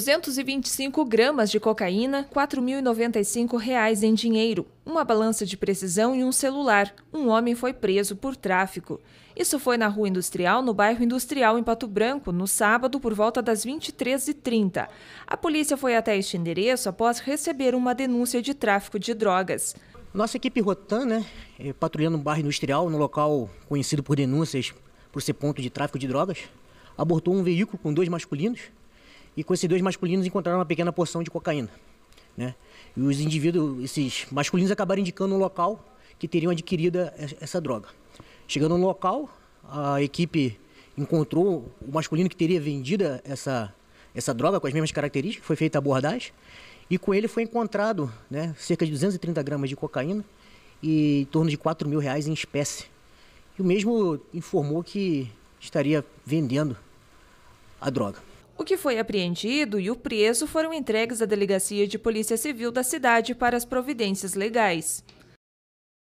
225 gramas de cocaína, R$ 4.095 em dinheiro, uma balança de precisão e um celular. Um homem foi preso por tráfico. Isso foi na Rua Industrial, no bairro Industrial, em Pato Branco, no sábado, por volta das 23h30. A polícia foi até este endereço após receber uma denúncia de tráfico de drogas. Nossa equipe Rotan, né, é, patrulhando um bairro Industrial, no local conhecido por denúncias por ser ponto de tráfico de drogas, abortou um veículo com dois masculinos e com esses dois masculinos encontraram uma pequena porção de cocaína. Né? E os indivíduos, esses masculinos, acabaram indicando um local que teriam adquirido essa droga. Chegando no local, a equipe encontrou o masculino que teria vendido essa, essa droga com as mesmas características, foi feita a abordagem, e com ele foi encontrado né, cerca de 230 gramas de cocaína e em torno de 4 mil reais em espécie. E o mesmo informou que estaria vendendo a droga. O que foi apreendido e o preso foram entregues à Delegacia de Polícia Civil da cidade para as providências legais.